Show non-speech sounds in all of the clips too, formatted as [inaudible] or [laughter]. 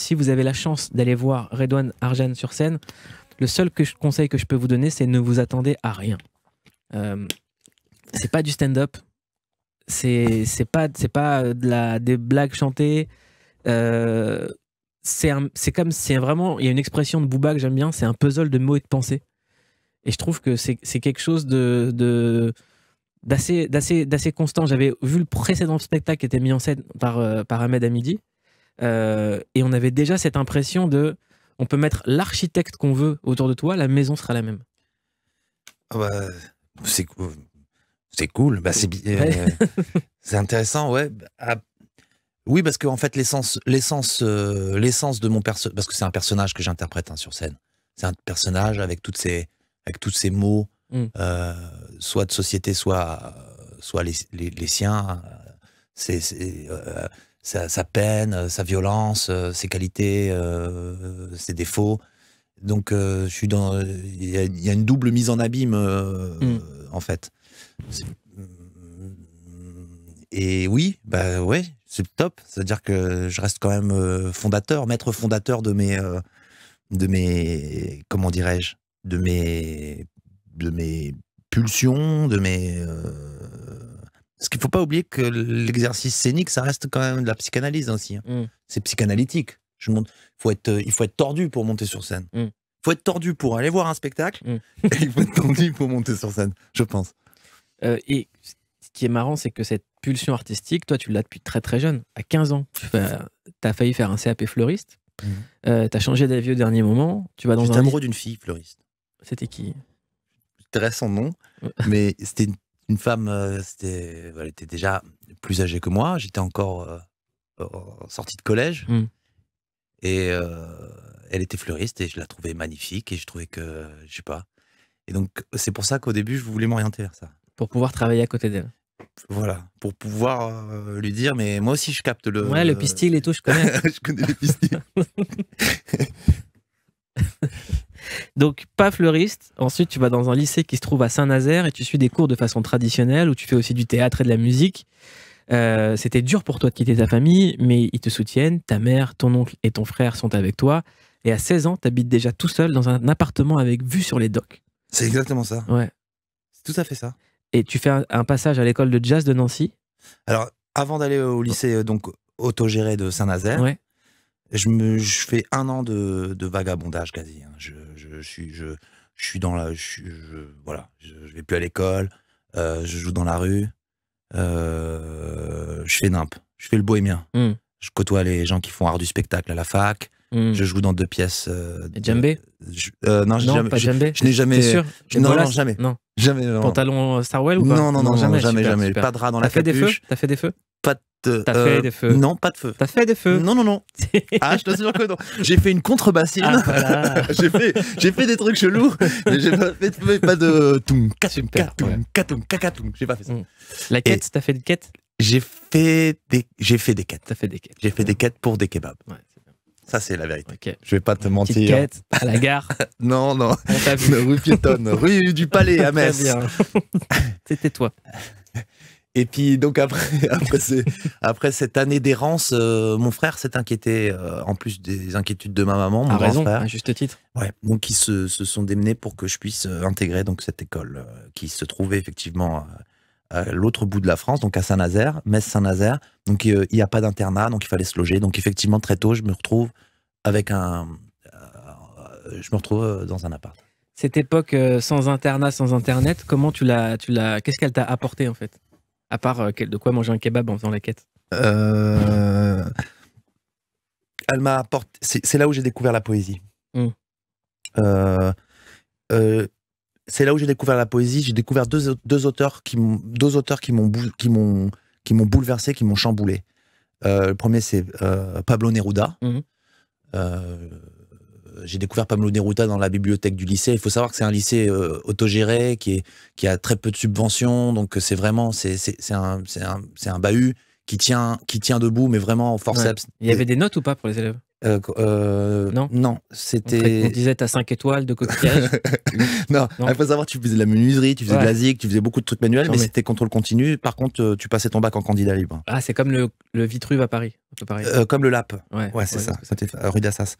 si vous avez la chance d'aller voir Redouane Arjan sur scène, le seul que je, conseil que je peux vous donner, c'est ne vous attendez à rien. Euh, c'est pas du stand-up, c'est pas c'est pas de la, des blagues chantées. Euh, c'est comme c'est vraiment il y a une expression de Booba que j'aime bien, c'est un puzzle de mots et de pensées. Et je trouve que c'est quelque chose de, de d'assez constant. J'avais vu le précédent spectacle qui était mis en scène par, euh, par Ahmed Hamidi, euh, et on avait déjà cette impression de on peut mettre l'architecte qu'on veut autour de toi, la maison sera la même. Ah bah, c'est cool. Bah, c'est euh, [laughs] c'est intéressant, ouais. Ah, oui, parce que en fait, l'essence l'essence, euh, l'essence de mon personnage, parce que c'est un personnage que j'interprète hein, sur scène. C'est un personnage avec, toutes avec tous ses mots, mm. soit de société, soit, soit les, les siens. C'est sa, peine, euh, sa violence, euh, ses qualités, euh, ses défauts. Donc, je suis dans. Il y, a une double mise en abîme, mm. en fait. Mm, et oui, bah ouais, c'est top. C'est-à-dire que je reste quand même fondateur, maître fondateur de mes, de mes, comment dirais-je, de mes, de mes pulsions, de mes parce qu'il ne faut pas oublier que l'exercice scénique, ça reste quand même de la psychanalyse aussi. Hein. Mm. C'est psychanalytique. Je faut être, euh, il faut être tordu pour monter sur scène. Il mm. faut être tordu pour aller voir un spectacle. Mm. [laughs] Et il faut être tordu pour monter sur scène, je pense. Euh, et ce qui est marrant, c'est que cette pulsion artistique, toi, tu l'as depuis très très jeune, à 15 ans. Tu as failli faire un CAP fleuriste. Mm-hmm. Euh, tu as changé d'avis au dernier moment. Tu vas dans un. amoureux d'une fille fleuriste. C'était qui Très sans nom, mais c'était une une femme, c'était, elle était déjà plus âgée que moi. J'étais encore sortie de collège. Mmh. Et elle était fleuriste et je la trouvais magnifique et je trouvais que, je sais pas. Et donc, c'est pour ça qu'au début, je voulais m'orienter vers ça. Pour pouvoir travailler à côté d'elle. Voilà, pour pouvoir lui dire, mais moi aussi, je capte le. Ouais, le pistil et tout, je connais. [laughs] je connais le pistil. [laughs] Donc, pas fleuriste. Ensuite, tu vas dans un lycée qui se trouve à Saint-Nazaire et tu suis des cours de façon traditionnelle où tu fais aussi du théâtre et de la musique. Euh, c'était dur pour toi de quitter ta famille, mais ils te soutiennent. Ta mère, ton oncle et ton frère sont avec toi. Et à 16 ans, tu habites déjà tout seul dans un appartement avec vue sur les docks. C'est exactement ça. Ouais. C'est tout à fait ça. Et tu fais un, passage à l'école de jazz de Nancy. Alors, avant d'aller au lycée euh, donc autogéré de Saint-Nazaire, ouais je, je fais un an de, vagabondage quasi. Hein. Je, je, suis, je, suis dans la. Je, voilà, je, vais plus à l'école, euh, je joue dans la rue, euh, je fais nimp, je fais le bohémien. Hmm. Je côtoie les gens qui font art du spectacle à la fac. Hmm. Je joue dans deux pièces. Euh, djembé euh, Non, jamais, pas djembé. Je, n'ai jamais. Sûr non, non, jamais. Non. Jamais. Pantalon Starwell ou pas Non, non, jamais, jamais, jamais. Pas de rat dans la fait Des feux T'as fait des feux pas de. T'as fait euh, des feux Non, pas de feu. T'as fait des feux Non, non, non. [laughs] ah, je t'assure que non. J'ai fait une contrebassine. Ah, [laughs] j'ai fait, j'ai fait des trucs chelous. Mais j'ai pas fait, pas de. Super. J'ai pas fait ça. Mm. La quête, t'as fait des quêtes J'ai fait des, j'ai fait des quêtes. T'as fait des quêtes. J'ai fait des quêtes pour des kebabs. Ouais. Ça, c'est la vérité. Je vais pas te Une mentir. Quête, à la gare. [laughs] non, non. Rue piétonne, rue du Palais à Metz. C'était toi. Et puis donc après, [laughs] après, cette année d'errance, euh, mon frère s'est inquiété, euh, en plus des inquiétudes de ma maman, mon ah, grand frère. à juste titre. donc ils se, sont démenés pour que je puisse euh, intégrer donc cette école qui se trouvait effectivement à, l'autre bout de la France, donc à Saint-Nazaire, Metz-Saint-Nazaire. Donc il n'y a pas d'internat, donc il fallait se loger. Donc effectivement, très tôt, je me retrouve avec un... je me retrouve dans un appart. Cette époque sans internat, sans internet, comment tu l'as... Qu'est-ce qu'elle t'a apporté en fait à part euh, de quoi manger un kebab en faisant la quête Elle euh, C'est là où j'ai découvert la poésie. Hmm. Euh, c'est là où j'ai découvert la poésie. J'ai découvert deux, auteurs qui deux auteurs qui m'ont qui m'ont qui m'ont bouleversé, qui m'ont chamboulé. le premier c'est Pablo Neruda. Hmm. Euh, j'ai découvert Pamelo Neruda dans la bibliothèque du lycée. Il faut savoir que c'est un lycée euh, autogéré qui, est, qui a très peu de subventions. Donc, euh, c'est vraiment, c'est un, un, bahut qui tient, qui tient debout, mais vraiment en forceps. Il y avait des notes ou pas pour les élèves euh, euh, non, non c'était. On, disait t'as 5 étoiles de coquillage. [laughs] non, il faut savoir, tu faisais de la menuiserie, tu faisais de la zig, tu faisais beaucoup de trucs manuels, mais, c'était contrôle continu. Par contre, euh, tu passais ton bac en candidat libre. Ah, c'est comme le, Vitruve à Paris. comme le LAP. Ouais, c'est ça, rue d'Assas.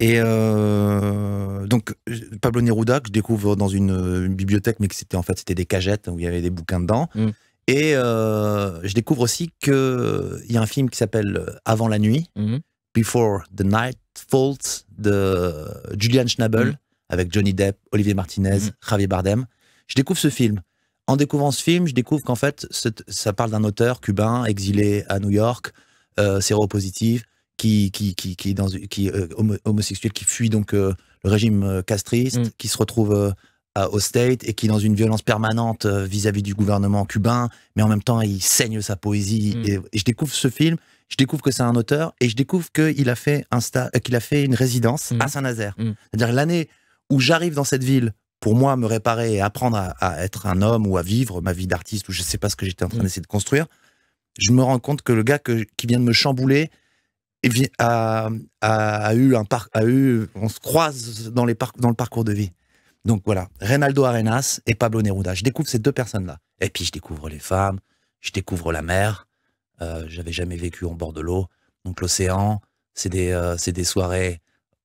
Et donc, Pablo Neruda, que je découvre dans une, bibliothèque, mais que c'était en fait c'était des cagettes où il y avait des bouquins dedans. Mm. Et je découvre aussi qu'il y a un film qui s'appelle Avant la nuit. Mm-hmm. Before the Night Falls de Julian Schnabel, mm. avec Johnny Depp, Olivier Martinez, mm. Javier Bardem. Je découvre ce film. En découvrant ce film, je découvre qu'en fait, ça parle d'un auteur cubain exilé à New York, euh, séropositif, qui, qui, qui, dans, qui euh, homosexuel, qui fuit donc euh, le régime euh, castriste, mm. qui se retrouve euh, au State et qui est dans une violence permanente euh, vis-à-vis du gouvernement cubain, mais en même temps, il saigne sa poésie. Mm. Et, je découvre ce film, je découvre que c'est un auteur et je découvre qu'il a, fait euh, a fait une résidence mm. à Saint-Nazaire. Mm. C'est-à-dire l'année où j'arrive dans cette ville pour moi me réparer et apprendre à, être un homme ou à vivre ma vie d'artiste ou je ne sais pas ce que j'étais en train d'essayer de construire, je me rends compte que le gars qui vient de me chambouler eh a, a, eu un parc a eu on se croise dans les parcs dans le parcours de vie. Donc voilà, Reynaldo Arenas et Pablo Neruda. Je découvre ces deux personnes-là. Et puis je découvre les femmes, je découvre la mer. Euh, je n'avais jamais vécu en bord de l'eau. Donc l'océan, c'est des, euh, des soirées,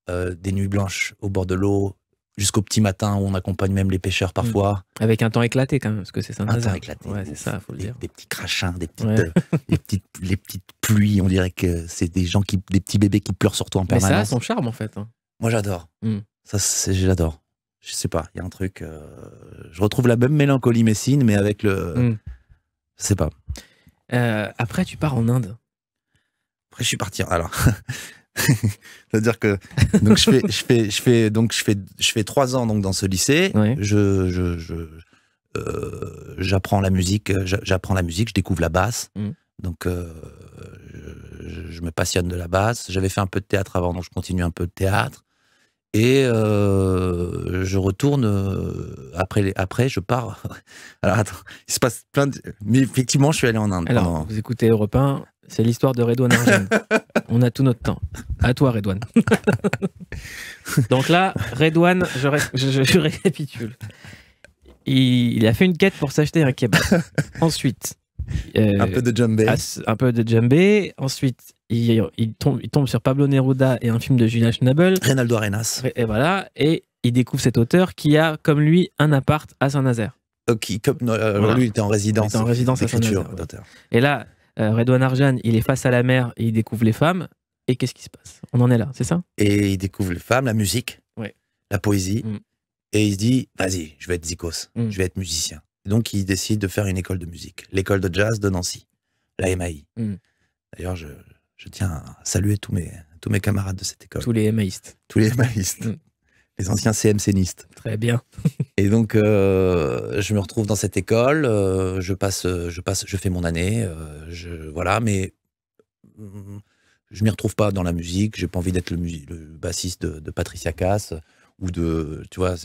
euh, des nuits blanches au bord de l'eau, jusqu'au petit matin où on accompagne même les pêcheurs parfois. Mm. Avec un temps éclaté quand même, parce que c'est ça. un temps éclaté. c'est ça, faut le dire. Des petits crachins, des petites, les petites, pluies. On dirait que c'est des gens qui, des petits bébés qui pleurent sur toi en permanence. Mais ça a son charme en fait. Hein. Moi j'adore. Mm. Ça, j'adore je sais pas, il y a un truc. Euh, je retrouve la même mélancolie messine, mais avec le. Je hmm. Je sais pas. Euh, après, tu pars en Inde. Après, je suis parti. Alors, [laughs] c'est-à-dire que donc je fais, je fais, je fais, donc je fais, je fais trois ans donc dans ce lycée. Je, euh, j'apprends la musique, j'apprends la musique, je découvre la basse. Hmm. Donc, je, je me passionne de la basse. J'avais fait un peu de théâtre avant, donc je continue un peu de théâtre. Et euh, je retourne euh, après, après, je pars. [laughs] Alors attends, il se passe plein de. Mais effectivement, je suis allé en Inde. Alors, vous écoutez Europe 1, c'est l'histoire de Redouane [laughs] On a tout notre temps. À toi, Redouane. [laughs] Donc là, Redouane, je, je, récapitule. Il, a fait une quête pour s'acheter un kebab. Ensuite. un peu de jambé. Euh, un peu de jambé. Ensuite, il, tombe, il, tombe, sur Pablo Neruda et un film de Julia Schnabel. Renaldo Arenas. Et, voilà, et il découvre cet auteur qui a, comme lui, un appart à Saint-Nazaire. Euh, comme, euh, Lui, il était en résidence. Il était en résidence à saint Et là, euh, Redouane Arjan, il est face à la mer et il découvre les femmes. Et qu'est-ce qui se passe On en est là, c'est ça Et il découvre les femmes, la musique, la poésie. Mm. Et il se dit, vas-y, je vais être zikos, mm. je vais être musicien. donc, il décide de faire une école de musique, l'école de jazz de Nancy, la MAI. Mm. D'ailleurs, je, je tiens à saluer tous mes, tous mes camarades de cette école. Tous les MAistes. Tous les MAistes. Mm. Les anciens CMCnistes. Très bien. [laughs] et donc, euh, je me retrouve dans cette école, euh, je, passe, je, passe, je fais mon année, euh, je, voilà, mais mm, je m'y retrouve pas dans la musique, j'ai pas envie d'être le, bassiste de, Patricia Cass ou de, tu vois,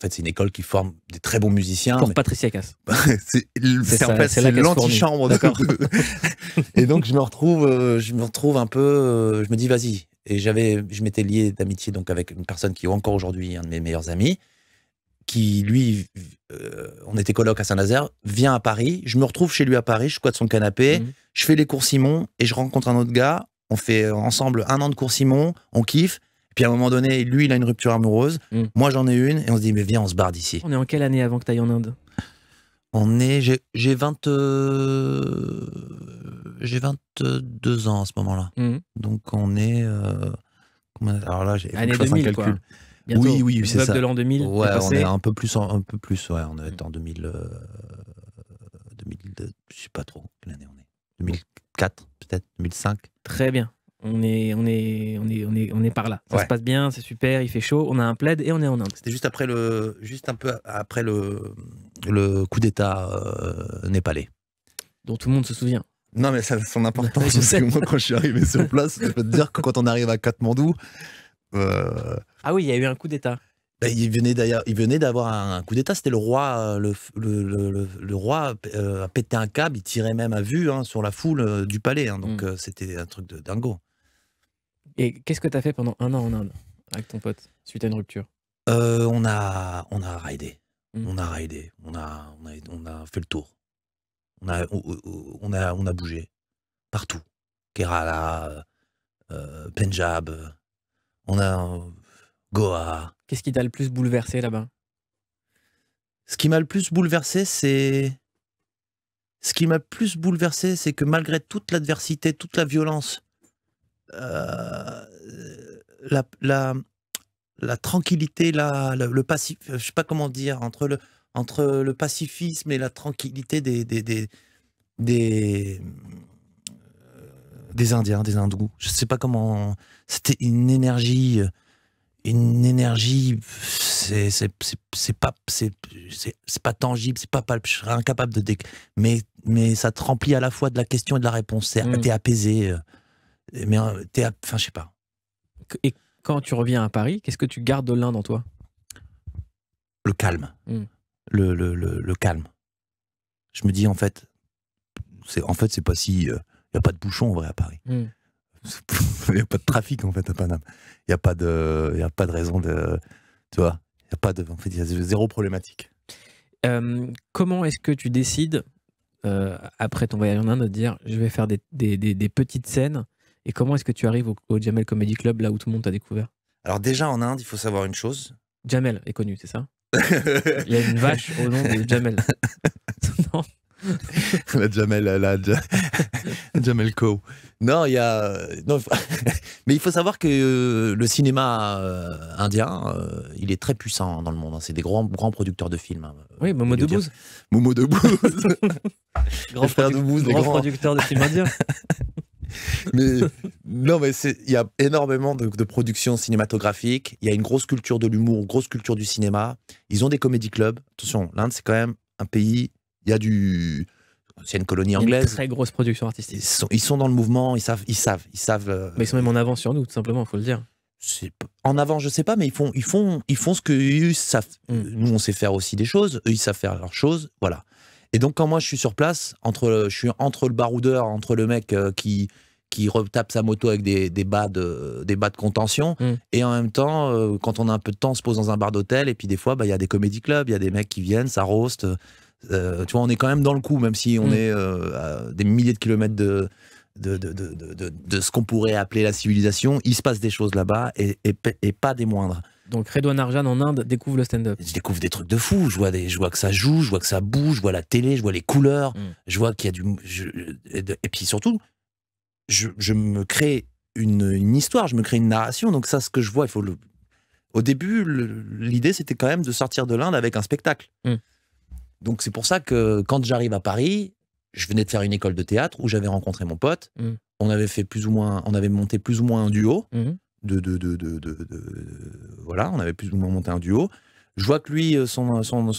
fait, c'est une école qui forme des très bons musiciens. Pour mais... Patricia Cass. [laughs] c'est en fait l'antichambre. [laughs] et donc je me retrouve, euh, je me retrouve un peu, euh, je me dis vas-y. Et j'avais, je m'étais lié d'amitié donc avec une personne qui est encore aujourd'hui un de mes meilleurs amis, qui lui, euh, on était coloc à Saint-Nazaire, vient à Paris. Je me retrouve chez lui à Paris, je squatte son canapé, mhm. je fais les cours Simon et je rencontre un autre gars. On fait ensemble un an de cours Simon, on kiffe. Puis à un moment donné, lui, il a une rupture amoureuse. Mm. Moi, j'en ai une. Et on se dit, mais viens, on se barre d'ici. On est en quelle année avant que tu ailles en Inde On est. J'ai j'ai 22 euh, ans à ce moment-là. Mm. Donc on est. Euh, alors là, j'ai. Année 2000, quoi. oui, oui, c'est ça. de l'an 2000. Ouais, on est un peu plus. Un peu plus ouais, on est mm. en 2000. 2002, euh, je sais pas trop quelle année on est. 2004, peut-être 2005. Très bien on est, on est, on est, on est, on est par là. Ça se passe bien, c'est super, il fait chaud, on a un plaid et on est en Inde. C'était juste après le, juste un peu après le, le coup d'État euh, népalais. Dont tout le monde se souvient. Non, mais ça son importance. [laughs] parce moi, quand je suis arrivé sur place, je peux te dire que quand on arrive à Katmandou. Euh, ah oui, il y a eu un coup d'État. Ben, il venait d'ailleurs, il venait d'avoir un coup d'État. C'était le roi, euh, le, roi a pété un câble. Il tirait même à vue hein, sur la foule du palais. Hein. donc mm. c'était un truc de dingo. Et qu'est-ce que tu as fait pendant un an en Inde avec ton pote suite à une rupture euh, on, a, on a raidé. Mmh. On a raidé. On a, on, a, fait le tour. On a, on a, on a bougé. Partout. Kerala, euh, euh, Punjab, on a Goa. Qu'est-ce qui t'a le plus bouleversé là-bas Ce qui m'a le plus bouleversé, c'est. Ce qui m'a le plus bouleversé, c'est que malgré toute l'adversité, toute la violence, euh, la, la, tranquillité, la, le, le passif, je sais pas comment dire, entre le, entre le pacifisme et la tranquillité des, des, des, des, euh, Indiens, des Hindous. Je sais pas comment. C'était une énergie. Une énergie, c'est pas, c'est pas tangible, c'est pas palpable, je serais incapable de. mais, mais ça te remplit à la fois de la question et de la réponse. Mmh. T'es mmh. apaisé. Euh mais eh t'es, enfin, je sais pas. Et quand tu reviens à Paris, qu'est-ce que tu gardes de l'Inde en toi Le calme. Hmm. Le, calme. Je me dis, en fait, c'est, en fait, c'est pas si. Il euh, a pas de bouchon en vrai à Paris. Il hmm. [laughs] a pas de trafic en fait à Paname. Il a, pas de, y a pas de raison de. Tu vois Il a pas de. En fait, il y a zéro problématique. Euh, comment est-ce que tu décides, euh, après ton voyage en Inde, de dire je vais faire des petites scènes et comment est-ce que tu arrives au, Jamel Comedy Club, là où tout le monde t'a découvert Alors déjà, en Inde, il faut savoir une chose. Jamel est connu, c'est ça [laughs] Il y a une vache au nom de Jamel. [laughs] non la Jamel, la, [laughs] Jamel Co. Non, il y a. Non, mais il faut savoir que euh, le cinéma euh, indien, euh, il est très puissant dans le monde. Hein. C'est des grands, grands producteurs de films. Hein. oui, Momo Debouze. Momo grand frère Debouze, grand producteur de films indiens. [laughs] mais non, mais il y a énormément de, de productions cinématographiques. Il y a une grosse culture de l'humour, grosse culture du cinéma. Ils ont des comédie clubs. Attention, l'Inde, c'est quand même un pays. Il y a du. C'est une colonie anglaise. très grosse production artistique. Ils sont, dans le mouvement, ils savent, ils savent, ils savent. Euh, mais ils sont même en avant sur nous, tout simplement, il faut le dire. En avant, je sais pas, mais ils font, ils font, ils font ce que savent. Mm. Nous, on sait faire aussi des choses, eux, ils savent faire leurs choses, voilà. Et donc, quand moi je suis sur place, entre, je suis entre le baroudeur, entre le mec euh, qui, qui retape sa moto avec des, des, bas, de, des bas de contention, hmm. et en même temps, euh, quand on a un peu de temps, on se pose dans un bar d'hôtel, et puis des fois, bah, il y a des comédie clubs, il y a des mecs qui viennent, ça roast. Euh, tu vois, on est quand même dans le coup, même si on hmm. est à des milliers de kilomètres de, de, de, de, de, ce qu'on pourrait appeler la civilisation, il se passe des choses là-bas et, et, pas des moindres. Donc Redouane Arjan en Inde découvre le stand-up. Je découvre des trucs de fou. Je vois, des, je vois que ça joue, je vois que ça bouge, je vois la télé, je vois les couleurs, mm. je vois qu'il y a du. et puis surtout, je, me crée une, histoire, je me crée une narration. Donc ça, ce que je vois, il faut le. Au début, l'idée c'était quand même de sortir de l'Inde avec un spectacle. Mm. Donc c'est pour ça que quand j'arrive à Paris, je venais de faire une école de théâtre où j'avais rencontré mon pote. Mm. On avait fait plus ou moins, on avait monté plus ou moins un duo. Mm-hmm de, de, de, de voilà, on avait plus ou moins monté un duo. Je vois que lui, euh, son, son,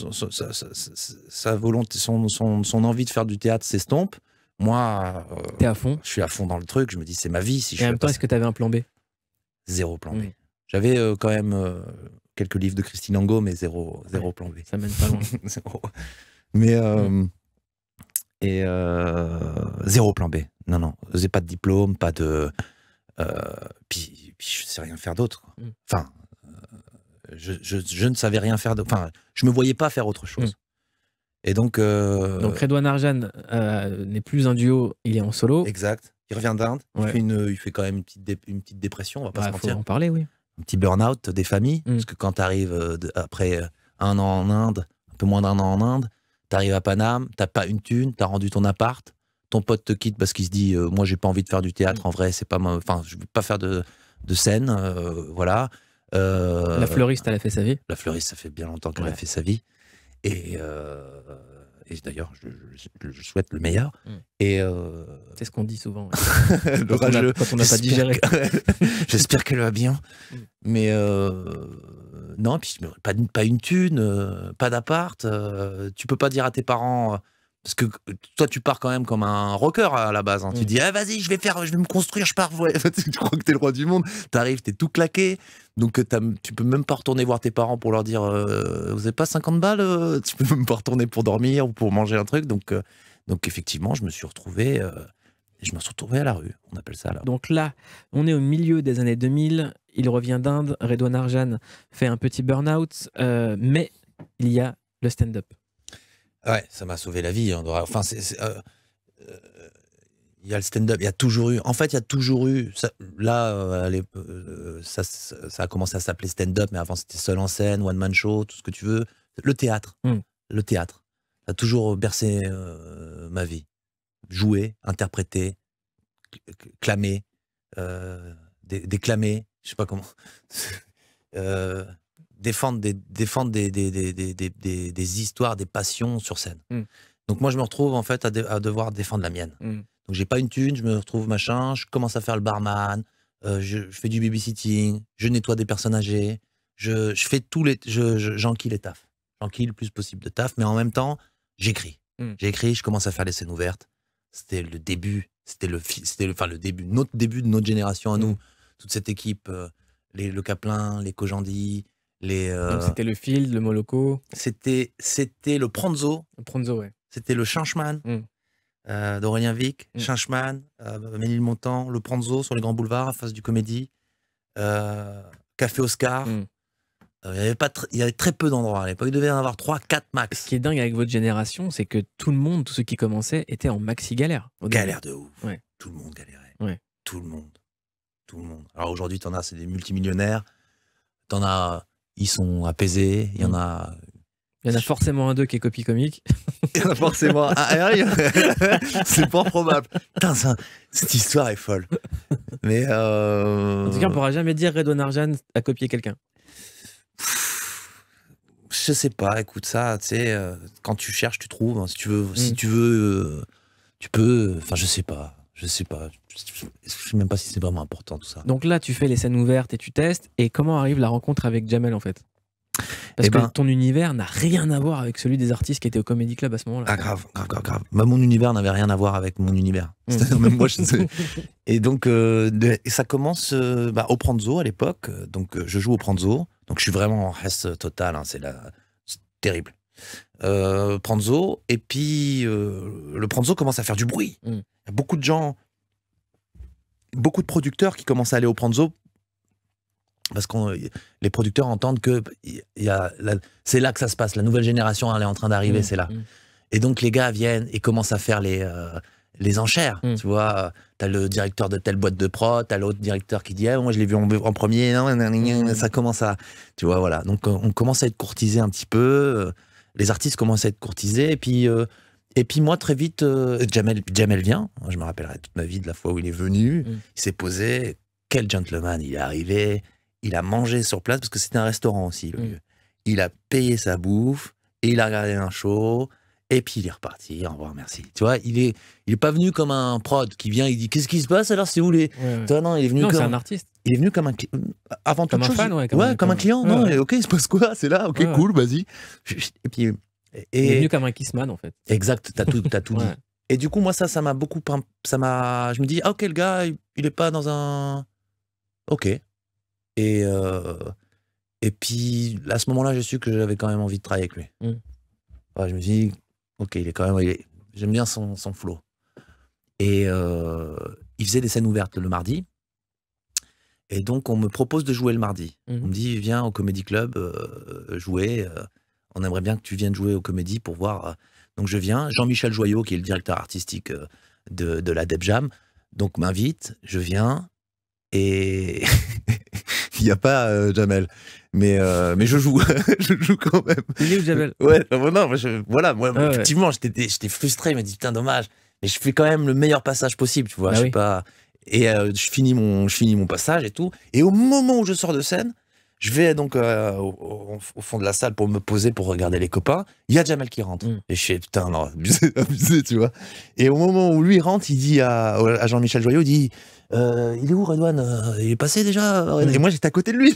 sa, volonté, son, son, envie de faire du théâtre s'estompe. Moi, euh, T'es à fond. je suis à fond dans le truc. Je me dis, c'est ma vie. Si Et en même temps, est-ce que tu avais un plan B Zéro plan B. J'avais euh, quand même quelques livres de Christine Angot, mais zéro, zéro plan B. Ça mène pas loin. [laughs] zéro. Mais et zéro plan B. Non, non, j'ai pas de diplôme, pas de, euh, puis, puis, je sais rien faire d'autre. Mm. Enfin, euh, je, ne savais rien faire d'autre. Enfin, je me voyais pas faire autre chose. Mm. Et donc. Euh, donc Redouane Arjan n'est plus un duo, il est en solo. Exact. Il revient d'Inde. Il, fait quand même une petite, une petite dépression, on va pas se mentir. en parler, oui. Un petit burn-out des familles. Mm. Parce que quand tu arrives après un an en Inde, un peu moins d'un an en Inde, tu arrives à Paname, t'as pas une thune, tu as rendu ton appart, ton pote te quitte parce qu'il se dit, euh, moi, j'ai pas envie de faire du théâtre, en vrai, c'est pas enfin, je veux pas faire de, scène, euh, voilà. Euh, la fleuriste, elle a fait sa vie. La fleuriste, ça fait bien longtemps qu'elle a fait sa vie. Et, d'ailleurs, je, souhaite le meilleur. Mm. Et c'est ce qu'on dit souvent. [laughs] quand, on n'a pas digéré. [laughs] J'espère qu'elle va bien. Mm. Mais non, puis pas, pas une thune, pas d'appart. tu peux pas dire à tes parents parce que euh, toi, tu pars quand même comme un rocker à la base. Hein. Tu mm. dis, ah, vas-y, je vais faire, je vais me construire, je pars. [laughs] tu crois que t'es le roi du monde. T'arrives, t'es tout claqué. Donc, euh, tu peux même pas retourner voir tes parents pour leur dire, euh, vous avez pas 50 balles [laughs] Tu peux même pas retourner pour dormir ou pour manger un truc. Donc, donc effectivement, je me suis retrouvé. je me suis retrouvé à la rue, on appelle ça là. Donc là, on est au milieu des années 2000, il revient d'Inde, Redouan Arjan fait un petit burn-out, mais il y a le stand-up. Ouais, ça m'a sauvé la vie. Hein, enfin, euh, euh, Il y a le stand-up, il y a toujours eu. En fait, il y a toujours eu. Ça, là, euh, ça, a commencé à s'appeler stand-up, mais avant c'était seul en scène, one-man show, tout ce que tu veux. Le théâtre. Hmm. Le théâtre. Ça a toujours bercé ma vie. Jouer, interpréter, clamer, déclamer, je sais pas comment. [laughs] défendre des, défendre des, des, des, des, des histoires, des passions sur scène. Mm. Donc moi, je me retrouve en fait à, devoir défendre la mienne. Mm. Donc j'ai pas une thune, je me retrouve machin, je commence à faire le barman, euh, je, fais du babysitting, je nettoie des personnes âgées, je, je fais tous les... J'enquille je, les tafs. J'enquille le plus possible de taf, mais en même temps, j'écris. Mm. J'écris, je commence à faire les scènes ouvertes. C'était le début, c'était le, le, enfin, le début, notre début de notre génération à nous. Toute cette équipe, euh, les, le Caplin, les Kojandi, euh, c'était le Field, le Moloko. C'était c'était le Pranzo. Le Pranzo, ouais. C'était le Chanchman. Mm. Euh, d'Aurélien Vic, mm. Chanchman, euh, le Pranzo sur les grands boulevards face du comédie, euh, Café Oscar. Mm. Il y, avait pas il y avait très peu d'endroits à l'époque. Il devait y en avoir 3, 4 max. Ce qui est dingue avec votre génération, c'est que tout le monde, tous ceux qui commençaient, étaient en maxi galère. Galère de ouf. Tout le monde galérait. Tout le monde. Tout le monde. Alors aujourd'hui, en as, c'est des multimillionnaires. T'en as ils sont apaisés. Il y en mm. a. Il y en a forcément un d'eux qui est copie comique. [laughs] Il y en a forcément un. Ah, [laughs] c'est pas probable. cette histoire est folle. Mais. Euh, en tout cas, on pourra jamais dire Redon Arjan a copié quelqu'un. Je sais pas, écoute ça, tu sais, euh, quand tu cherches, tu trouves. si tu veux, si mm. tu veux, euh, tu peux. Enfin, je sais pas, je sais pas je sais même pas si c'est vraiment important tout ça. Donc là, tu fais les scènes ouvertes et tu testes. Et comment arrive la rencontre avec Jamel en fait Parce eh que ben- ton univers n'a rien à voir avec celui des artistes qui étaient au Comedy Club à ce moment-là. Ah grave, grave, grave, mon univers n'avait rien à voir avec mon univers. Mmh. [laughs] c'est à dire même moi, je sais. [laughs] Et donc, euh, ça commence euh, bah, au Pranzo à l'époque. Donc, euh, je joue au Pranzo. Donc, je suis vraiment en reste total. Hein, c'est la... terrible. Pranzo. Et puis, le Pranzo commence à faire du bruit. Mmh. beaucoup de gens beaucoup de producteurs qui commencent à aller au pranzo parce que les producteurs entendent que y a c'est là que ça se passe, la nouvelle génération elle est en train d'arriver, mmh. c'est là. Mmh. Et donc les gars viennent et commencent à faire les, euh, les enchères, mmh. tu vois. T'as le directeur de telle boîte de pro, t'as l'autre directeur qui dit eh, moi je l'ai vu en, premier, non, ça commence à... Tu vois, voilà. Donc on commence à être courtisé un petit peu, euh, les artistes commencent à être courtisés, et puis... Euh, et puis moi, très vite, euh, Jamel, Jamel vient. Je me rappellerai toute ma vie de la fois où il est venu. Mm. Il s'est posé. Quel gentleman Il est arrivé. Il a mangé sur place parce que c'était un restaurant aussi. Mm. Il a payé sa bouffe et il a regardé un show. Et puis il est reparti. Au revoir, merci. Tu vois, il est, il est pas venu comme un prod qui vient. Il dit qu'est-ce qui se passe alors si vous voulez. non, il est venu comme un artiste. Il est venu comme un euh, avant comme un chose, ouais, comme, un, client. Non, ok, il se passe quoi C'est là, ok, cool, vas-y. Et puis et, il est comme un Kissman, en fait. Exact, t'as tout, tout [laughs] dit. Et du coup, moi, ça, ça m'a beaucoup. Ça m'a, je me dis, ah, ok, le gars, il est pas dans un. Ok. Et, euh, et puis, à ce moment-là, j'ai su que j'avais quand même envie de travailler avec lui. Mm. je me dis, ok, il est quand même. J'aime bien son, son flow. Et euh, il faisait des scènes ouvertes le mardi. Et donc, on me propose de jouer le mardi. Mm-hmm. On me dit, viens au Comedy Club euh, jouer on aimerait bien que tu viennes jouer aux comédies pour voir. Euh, donc je viens, Jean-Michel Joyot, qui est le directeur artistique euh, de, la la Debjam, donc m'invite, je viens, et [laughs] il n'y a pas euh, Jamel. Mais, mais je joue, [laughs] je joue quand même. Il est où Jamel Ouais, non, voilà, moi, ah effectivement, j'étais frustré, me dit putain, dommage. Mais je fais quand même le meilleur passage possible, tu vois, bah je pas. Et je, finis mon, je finis mon passage et tout. Et au moment où je sors de scène, je vais donc euh, au, fond de la salle pour me poser, pour regarder les copains. Il y a Jamal qui rentre. Mm. Et je suis putain, non, [laughs] abusé, tu vois. Et au moment où lui rentre, il dit à, Jean-Michel Joyot, il dit, euh, il est où Redouane euh, Il est passé déjà mm. Et moi j'étais à côté de lui.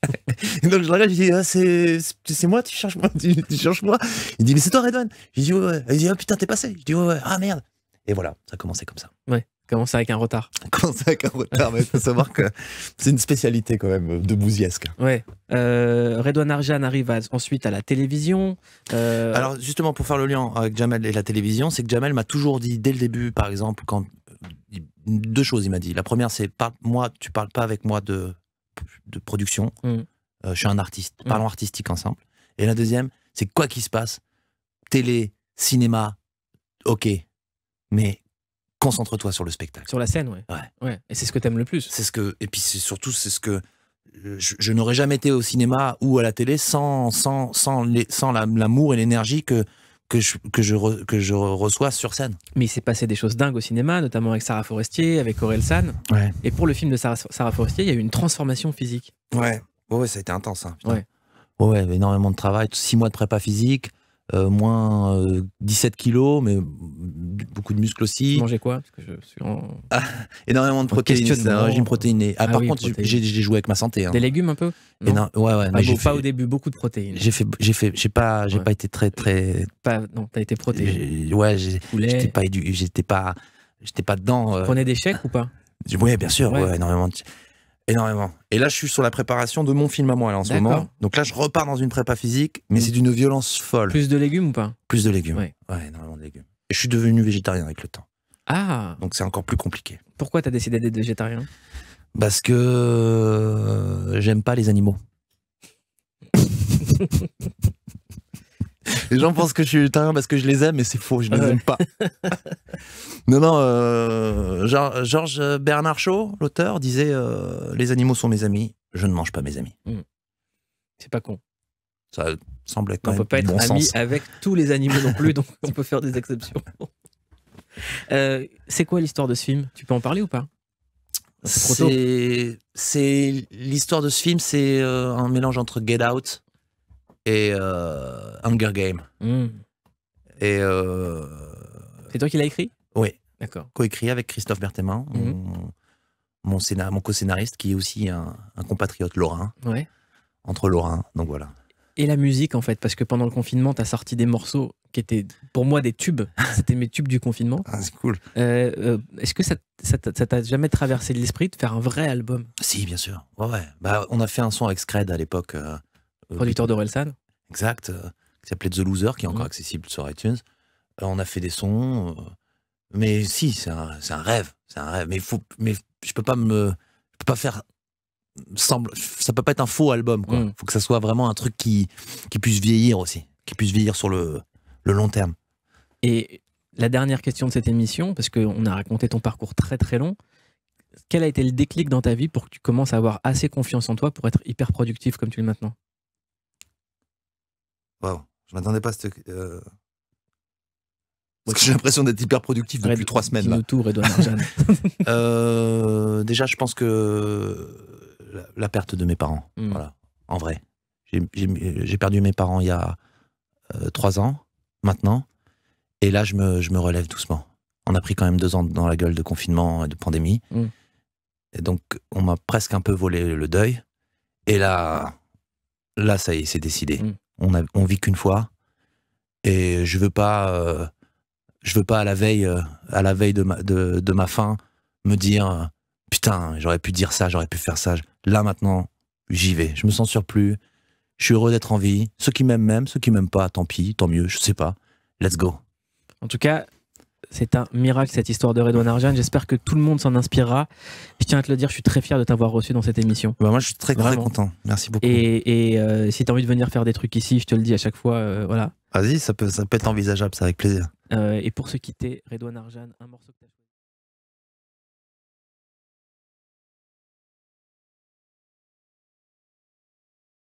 [laughs] donc je le regarde, je dis, ah, c'est moi, tu cherches moi, [laughs] tu, cherches moi. Il dit, mais c'est toi Redouane Je dis, ouais, Il dit, ah putain, t'es passé. Je dis, ouais, ah merde. Et voilà, ça commençait comme ça. Ouais. Commencer avec un retard. [laughs] Commencer avec un retard, mais il faut savoir que c'est une spécialité quand même de Bousiesque. Ouais. Euh, Redouane Arjan arrive ensuite à la télévision. Euh, Alors justement, pour faire le lien avec Jamel et la télévision, c'est que Jamel m'a toujours dit dès le début, par exemple, quand deux choses, il m'a dit. La première, c'est moi, tu parles pas avec moi de, de production. Mm. Euh, je suis un artiste. Mm. Parlons artistique ensemble. Et la deuxième, c'est quoi qui se passe, télé, cinéma, ok, mais concentre-toi sur le spectacle. Sur la scène, ouais. Et c'est ce que t'aimes le plus. C'est ce que, et puis c'est surtout, c'est ce que euh, je, n'aurais jamais été au cinéma ou à la télé sans, sans, l'amour et l'énergie que, que je, que, je reçois sur scène. Mais il s'est passé des choses dingues au cinéma, notamment avec Sarah Forestier, avec Aurel San. Et pour le film de Sarah, Forestier, il y a eu une transformation physique. Ouais, ouais, ça a été intense. Hein, ouais. ouais. énormément de travail, six mois de prépa physique, euh, moins 17 euh, kilos, mais beaucoup de muscles aussi. Tu mangeais quoi Parce que je ah, énormément de protéines, c'est un régime protéiné. Ah, ah par contre, j'ai joué avec ma santé. Hein. Des légumes un peu non. ouais, ouais, pas, au début, beaucoup de protéines. J'ai fait, j'ai pas, j'ai pas été très, très. Pas, non, t'as été protéiné. Ouais, j'étais pas, j'étais pas, j'étais pas dedans. Euh. Tu prenais des chèques ou pas Oui, bien sûr, ouais. énormément. De... Énormément. Et là, je suis sur la préparation de mon film à moi en ce moment. Donc là, je repars dans une prépa physique, mais mm. c'est d'une violence folle. Plus de légumes ou pas Plus de légumes. Ouais. énormément de légumes. Et je suis devenu végétarien avec le temps. Ah Donc c'est encore plus compliqué. Pourquoi t'as décidé d'être végétarien Parce que euh, j'aime pas les animaux. [laughs] [laughs] Les gens pensent que je suis parce que je les aime, mais c'est faux, je ne les aime pas. [laughs] non, non, euh, Georges Bernard Shaw, l'auteur, disait euh, Les animaux sont mes amis, je ne mange pas mes amis. Hmm. C'est pas con. Ça semble être. on ne peut pas être amis avec tous les animaux non plus, donc on peut faire des exceptions. [laughs] Euh, c'est quoi l'histoire de ce film Tu peux en parler ou pas C'est l'histoire de ce film, c'est un mélange entre Get Out et Hunger Game. Hmm. Et euh, C'est toi qui l'as écrit Oui. D'accord. Co-écrit avec Christophe Berthemin, mon, hmm. mon co-scénariste, qui est aussi un, compatriote lorrain. Oui. Entre lorrains, donc voilà. Et la musique, en fait, parce que pendant le confinement, tu as sorti des morceaux qui étaient pour moi des tubes. [laughs] C'était mes tubes du confinement. Ah, c'est cool. Euh, euh, est-ce que ça t'a jamais traversé l'esprit de faire un vrai album Si, bien sûr. Ouais, Bah, on a fait un son avec Scred à l'époque. Producteur d'Orelsan Exact qui s'appelait The Loser, qui est encore mhm. accessible sur iTunes. Euh, on a fait des sons. Euh, mais si, c'est un, rêve. C'est un rêve. Mais, faut, mais je peux pas me. Je peux pas faire. Semble, ça peut pas être un faux album. Il mhm. faut que ça soit vraiment un truc qui, qui puisse vieillir aussi. Qui puisse vieillir sur le, le long terme. Et la dernière question de cette émission, parce qu'on a raconté ton parcours très très long. Quel a été le déclic dans ta vie pour que tu commences à avoir assez confiance en toi pour être hyper productif comme tu l'es maintenant waouh je m'attendais pas à euh, que j'ai l'impression d'être hyper productif depuis trois semaines. Là. Tour, [laughs] euh, déjà, je pense que la, perte de mes parents, hmm. voilà, en vrai. J'ai perdu mes parents il y a euh, trois ans, maintenant. Et là, je me, relève doucement. On a pris quand même deux ans dans la gueule de confinement et de pandémie. Hmm. Et donc, on m'a presque un peu volé le deuil. Et là, là, ça y est, c'est décidé. Mm. On, vit qu'une fois. Et je veux pas, euh, je veux pas à la veille, euh, à la veille de ma, de, ma fin, me dire euh, putain, j'aurais pu dire ça, j'aurais pu faire ça. Là maintenant, j'y vais. Je me sens sur plus. Je suis heureux d'être en vie. Ceux qui m'aiment même ceux qui m'aiment pas, tant pis, tant mieux. Je sais pas. Let's go. En tout cas, c'est un miracle cette histoire de Redouane Arjan. J'espère que tout le monde s'en inspirera. Je tiens à te le dire, je suis très fier de t'avoir reçu dans cette émission. Bah moi, je suis très, très content. Merci beaucoup. Et, euh, si tu as envie de venir faire des trucs ici, je te le dis à chaque fois. Euh, voilà. Vas-y, ça peut, être envisageable, ça, avec plaisir. Euh, et pour se quitter, Redouane Arjan, un morceau